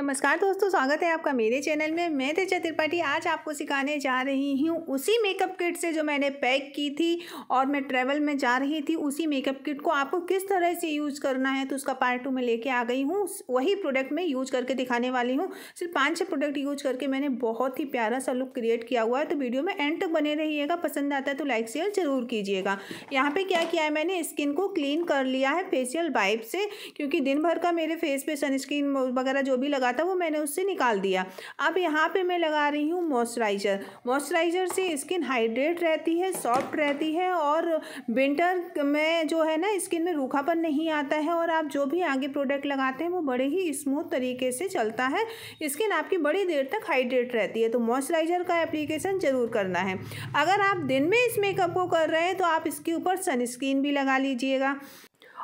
नमस्कार दोस्तों स्वागत है आपका मेरे चैनल में मैं तेजा त्रिपाठी आज आपको सिखाने जा रही हूँ उसी मेकअप किट से जो मैंने पैक की थी और मैं ट्रैवल में जा रही थी उसी मेकअप किट को आपको किस तरह से यूज़ करना है तो उसका पार्ट टू मैं लेके आ गई हूँ वही प्रोडक्ट मैं यूज़ करके दिखाने वाली हूँ सिर्फ पाँच छः प्रोडक्ट यूज करके मैंने बहुत ही प्यारा सा लुक क्रिएट किया हुआ है तो वीडियो में एंड तक बने रहिएगा पसंद आता है तो लाइक शेयर जरूर कीजिएगा यहाँ पर क्या किया है मैंने स्किन को क्लीन कर लिया है फेशियल वाइप से क्योंकि दिन भर का मेरे फेस पे सनस्क्रीन वगैरह जो भी लगा लगा था वो मैंने उससे निकाल दिया अब यहाँ पे मैं लगा रही हूँ मॉइस्चराइज़र मॉइस्चराइज़र से स्किन हाइड्रेट रहती है सॉफ्ट रहती है और विंटर में जो है ना स्किन में रूखापन नहीं आता है और आप जो भी आगे प्रोडक्ट लगाते हैं वो बड़े ही स्मूथ तरीके से चलता है स्किन आपकी बड़ी देर तक हाइड्रेट रहती है तो मॉइस्चराइज़र का एप्लीकेशन ज़रूर करना है अगर आप दिन में इस मेकअप को कर रहे हैं तो आप इसके ऊपर सनस्क्रीन भी लगा लीजिएगा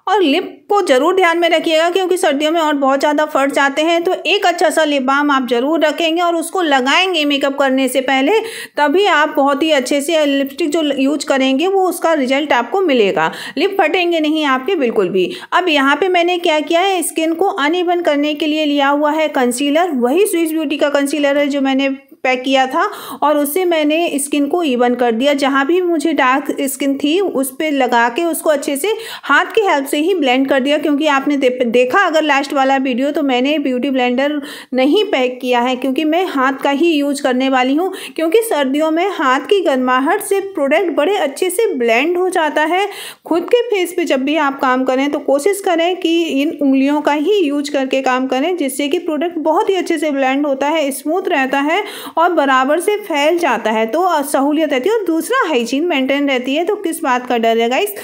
और लिप को ज़रूर ध्यान में रखिएगा क्योंकि सर्दियों में और बहुत ज़्यादा फट जाते हैं तो एक अच्छा सा लिप बाम आप ज़रूर रखेंगे और उसको लगाएंगे मेकअप करने से पहले तभी आप बहुत ही अच्छे से लिपस्टिक जो यूज करेंगे वो उसका रिजल्ट आपको मिलेगा लिप फटेंगे नहीं आपके बिल्कुल भी अब यहाँ पर मैंने क्या किया है स्किन को अनइवन करने के लिए लिया हुआ है कंसीलर वही स्विच ब्यूटी का कंसीलर है जो मैंने पैक किया था और उससे मैंने स्किन को इवन कर दिया जहाँ भी मुझे डार्क स्किन थी उस पर लगा के उसको अच्छे से हाथ की हेल्प से ही ब्लेंड कर दिया क्योंकि आपने देखा अगर लास्ट वाला वीडियो तो मैंने ब्यूटी ब्लेंडर नहीं पैक किया है क्योंकि मैं हाथ का ही यूज करने वाली हूँ क्योंकि सर्दियों में हाथ की गर्माहट से प्रोडक्ट बड़े अच्छे से ब्लेंड हो जाता है खुद के फेस पर जब भी आप काम करें तो कोशिश करें कि इन उंगलियों का ही यूज करके काम करें जिससे कि प्रोडक्ट बहुत ही अच्छे से ब्लेंड होता है स्मूथ रहता है और बराबर से फैल जाता है तो सहूलियत रहती है और दूसरा हाइजीन मेंटेन रहती है तो किस बात का डर है गाइस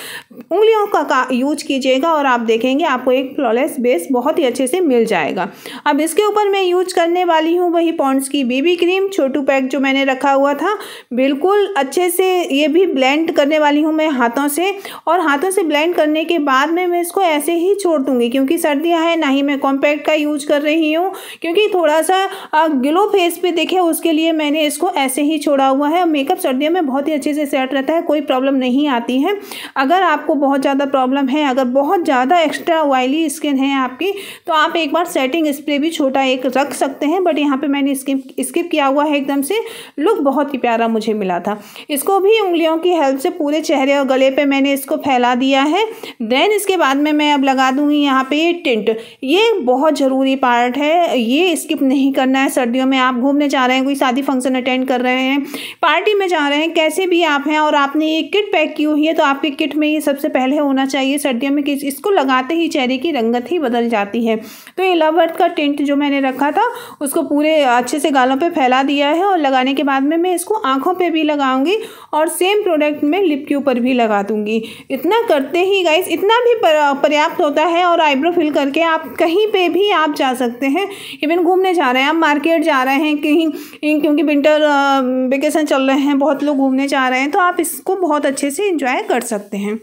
उंगलियों का, का यूज कीजिएगा और आप देखेंगे आपको एक फ्लॉलेस बेस बहुत ही अच्छे से मिल जाएगा अब इसके ऊपर मैं यूज करने वाली हूँ वही पॉन्ड्स की बेबी क्रीम छोटू पैक जो मैंने रखा हुआ था बिल्कुल अच्छे से ये भी ब्लेंड करने वाली हूँ मैं हाथों से और हाथों से ब्लेंड करने के बाद में मैं इसको ऐसे ही छोड़ दूँगी क्योंकि सर्दियाँ हैं ना ही मैं कॉम्पैक्ट का यूज कर रही हूँ क्योंकि थोड़ा सा ग्लो फेस पर देखे उसके लिए मैंने इसको ऐसे ही छोड़ा हुआ है मेकअप सर्दियों में बहुत ही अच्छे से सेट रहता है कोई प्रॉब्लम नहीं आती है अगर आपको बहुत ज़्यादा प्रॉब्लम है अगर बहुत ज़्यादा एक्स्ट्रा ऑयली स्किन है आपकी तो आप एक बार सेटिंग स्प्रे भी छोटा एक रख सकते हैं बट यहाँ पे मैंने स्किप स्किप किया हुआ है एकदम से लुक बहुत ही प्यारा मुझे मिला था इसको भी उंगलियों की हेल्प से पूरे चेहरे और गले पर मैंने इसको फैला दिया है देन इसके बाद में मैं अब लगा दूँगी यहाँ पर टिंट ये बहुत ज़रूरी पार्ट है ये स्किप नहीं करना है सर्दियों में आप घूमने जा रहे हैं कोई शादी फंक्शन अटेंड कर रहे हैं पार्टी में जा रहे हैं कैसे भी आप हैं और आपने ये किट पैक की हुई है तो आपकी किट में ये सबसे पहले होना चाहिए सर्दियों में किस इसको लगाते ही चेहरे की रंगत ही बदल जाती है तो ये लव अर्थ का टेंट जो मैंने रखा था उसको पूरे अच्छे से गालों पर फैला दिया है और लगाने के बाद में मैं इसको आँखों पर भी लगाऊंगी और सेम प्रोडक्ट मैं लिप के ऊपर भी लगा दूँगी इतना करते ही गाइस इतना भी पर्याप्त होता है और आईब्रो फिल करके आप कहीं पर भी आप जा सकते हैं इवन घूमने जा रहे हैं आप मार्केट जा रहे हैं कहीं क्योंकि विंटर वेकेशन चल रहे हैं बहुत लोग घूमने जा रहे हैं तो आप इसको बहुत अच्छे से इंजॉय कर सकते हैं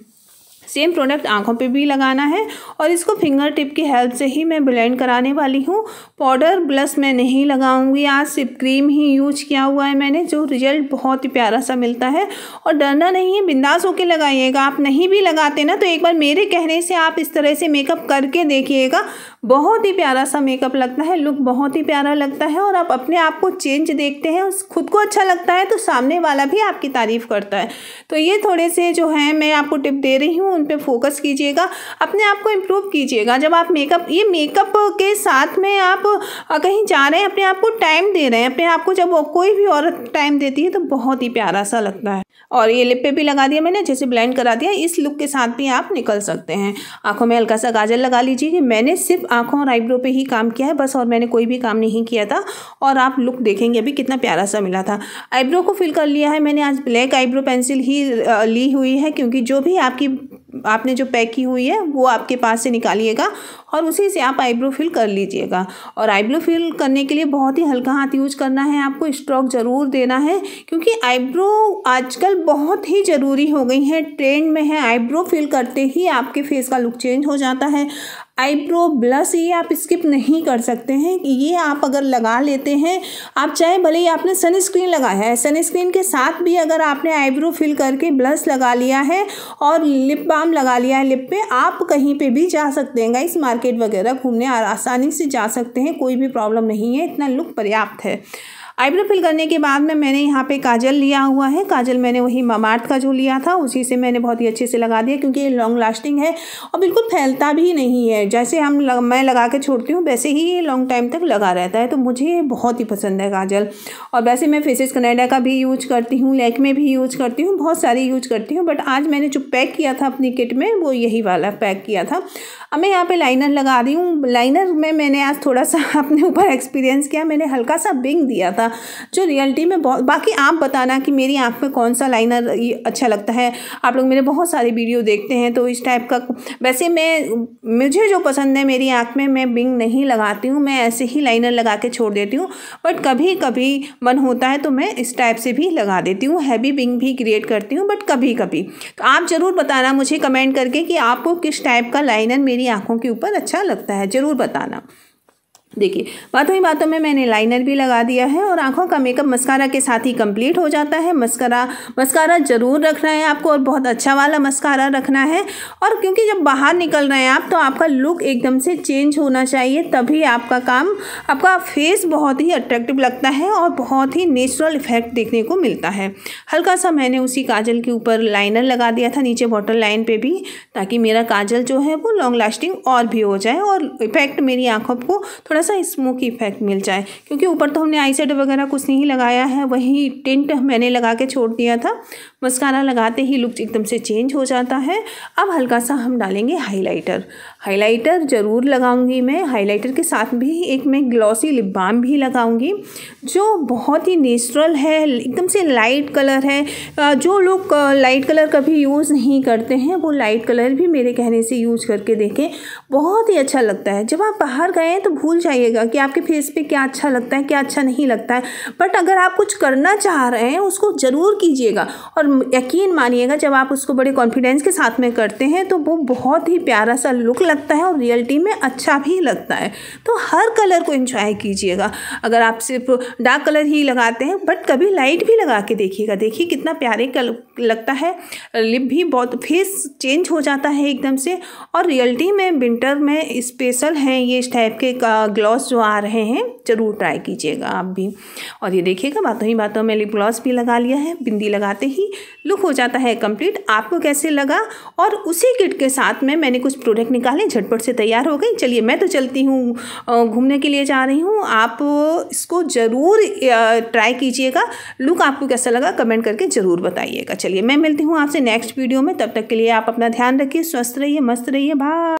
सेम प्रोडक्ट आँखों पे भी लगाना है और इसको फिंगर टिप की हेल्प से ही मैं ब्लेंड कराने वाली हूँ पाउडर ब्लस मैं नहीं लगाऊंगी आज सिर्फ क्रीम ही यूज किया हुआ है मैंने जो रिजल्ट बहुत ही प्यारा सा मिलता है और डरना नहीं है बिंदास होकर लगाइएगा आप नहीं भी लगाते ना तो एक बार मेरे कहने से आप इस तरह से मेकअप करके देखिएगा बहुत ही प्यारा सा मेकअप लगता है लुक बहुत ही प्यारा लगता है और आप अपने आप को चेंज देखते हैं खुद को अच्छा लगता है तो सामने वाला भी आपकी तारीफ़ करता है तो ये थोड़े से जो है मैं आपको टिप दे रही हूँ उन पर फोकस कीजिएगा अपने आप को इम्प्रूव कीजिएगा जब आप मेकअप ये मेकअप के साथ में आप कहीं जा रहे हैं अपने आप को टाइम दे रहे हैं अपने आप को जब कोई भी औरत टाइम देती है तो बहुत ही प्यारा सा लगता है और ये लिप पे भी लगा दिया मैंने जैसे ब्लेंड करा दिया इस लुक के साथ भी आप निकल सकते हैं आंखों में हल्का सा गाजर लगा लीजिए कि मैंने सिर्फ आंखों और आईब्रो पे ही काम किया है बस और मैंने कोई भी काम नहीं किया था और आप लुक देखेंगे अभी कितना प्यारा सा मिला था आईब्रो को फिल कर लिया है मैंने आज ब्लैक आईब्रो पेंसिल ही ली हुई है क्योंकि जो भी आपकी आपने जो पैक की हुई है वो आपके पास से निकालिएगा और उसी से आप आईब्रो फिल कर लीजिएगा और आईब्रो फिल करने के लिए बहुत ही हल्का हाथ यूज करना है आपको स्ट्रोक ज़रूर देना है क्योंकि आईब्रो आजकल बहुत ही ज़रूरी हो गई है ट्रेंड में है आईब्रो फिल करते ही आपके फेस का लुक चेंज हो जाता है आईब्रो ब्लश ये आप स्किप नहीं कर सकते हैं ये आप अगर लगा लेते हैं आप चाहे भले ही आपने सनस्क्रीन लगाया है सनस्क्रीन के साथ भी अगर आपने आईब्रो फिल करके ब्लश लगा लिया है और लिप बाम लगा लिया है लिप पे आप कहीं पे भी जा सकते हैं गाइस मार्केट वगैरह घूमने आसानी से जा सकते हैं कोई भी प्रॉब्लम नहीं है इतना लुक पर्याप्त है आईब्रो फिल करने के बाद में मैंने यहाँ पे काजल लिया हुआ है काजल मैंने वही ममार्ट का जो लिया था उसी से मैंने बहुत ही अच्छे से लगा दिया क्योंकि ये लॉन्ग लास्टिंग है और बिल्कुल फैलता भी नहीं है जैसे हम लग, मैं लगा के छोड़ती हूँ वैसे ही ये लॉन्ग टाइम तक लगा रहता है तो मुझे बहुत ही पसंद है काजल और वैसे मैं फेसिस कनेडा का भी यूज करती हूँ लैक में भी यूज करती हूँ बहुत सारी यूज करती हूँ बट आज मैंने जो पैक किया था अपनी किट में वो यही वाला पैक किया था अब मैं यहाँ पे लाइनर लगा रही हूँ लाइनर में मैंने आज थोड़ा सा अपने ऊपर एक्सपीरियंस किया मैंने हल्का सा बिंग दिया था था जो रियलिटी में बहुत बाकी आप बताना कि मेरी आँख में कौन सा लाइनर अच्छा लगता है आप लोग मेरे बहुत सारे वीडियो देखते हैं तो इस टाइप का वैसे मैं मुझे जो पसंद है मेरी आँख में मैं बिंग नहीं लगाती हूँ मैं ऐसे ही लाइनर लगा के छोड़ देती हूँ बट कभी कभी मन होता है तो मैं इस टाइप से भी लगा देती हूँ हैवी बिंग भी क्रिएट करती हूँ बट कभी कभी तो आप ज़रूर बताना मुझे कमेंट करके कि आपको किस टाइप का लाइनर मेरी आँखों के ऊपर अच्छा लगता है ज़रूर बताना देखिए बातों ही बातों में मैंने लाइनर भी लगा दिया है और आंखों का मेकअप मस्कारा के साथ ही कंप्लीट हो जाता है मस्कारा मस्कारा ज़रूर रखना है आपको और बहुत अच्छा वाला मस्कारा रखना है और क्योंकि जब बाहर निकल रहे हैं आप तो आपका लुक एकदम से चेंज होना चाहिए तभी आपका काम आपका फेस बहुत ही अट्रैक्टिव लगता है और बहुत ही नेचुरल इफेक्ट देखने को मिलता है हल्का सा मैंने उसी काजल के ऊपर लाइनर लगा दिया था नीचे बॉटल लाइन पर भी ताकि मेरा काजल जो है वो लॉन्ग लास्टिंग और भी हो जाए और इफेक्ट मेरी आँखों को थोड़ा सा स्मोक इफेक्ट मिल जाए क्योंकि ऊपर तो हमने आई वगैरह कुछ नहीं लगाया है वही टेंट मैंने लगा के छोड़ दिया था मस्कारा लगाते ही लुक एकदम से चेंज हो जाता है अब हल्का सा हम डालेंगे हाइलाइटर हाइलाइटर ज़रूर लगाऊंगी मैं हाइलाइटर के साथ भी एक मैं ग्लॉसी लिप बाम भी लगाऊंगी जो बहुत ही नेचुरल है एकदम से लाइट कलर है जो लोग लाइट कलर कभी यूज़ नहीं करते हैं वो लाइट कलर भी मेरे कहने से यूज़ करके देखें बहुत ही अच्छा लगता है जब आप बाहर गए तो भूल जाइए आइएगा कि आपके फेस पे क्या अच्छा लगता है क्या अच्छा नहीं लगता है बट अगर आप कुछ करना चाह रहे हैं उसको ज़रूर कीजिएगा और यकीन मानिएगा जब आप उसको बड़े कॉन्फिडेंस के साथ में करते हैं तो वो बहुत ही प्यारा सा लुक लगता है और रियलिटी में अच्छा भी लगता है तो हर कलर को इन्जॉय कीजिएगा अगर आप सिर्फ डार्क कलर ही लगाते हैं बट कभी लाइट भी लगा के देखिएगा देखिए कितना प्यारे कलर लगता है लिप भी बहुत फेस चेंज हो जाता है एकदम से और रियलिटी में विंटर में स्पेशल हैं ये इस टाइप के ग्लॉस जो आ रहे हैं ज़रूर ट्राई कीजिएगा आप भी और ये देखिएगा बातों ही बातों में लिप ग्लॉस भी लगा लिया है बिंदी लगाते ही लुक हो जाता है कंप्लीट आपको कैसे लगा और उसी किट के साथ में मैंने कुछ प्रोडक्ट निकाले झटपट से तैयार हो गई चलिए मैं तो चलती हूँ घूमने के लिए जा रही हूँ आप इसको ज़रूर ट्राई कीजिएगा लुक आपको कैसा लगा कमेंट करके ज़रूर बताइएगा चलिए मैं मिलती हूँ आपसे नेक्स्ट वीडियो में तब तक के लिए आप अपना ध्यान रखिए स्वस्थ रहिए मस्त रहिए भाई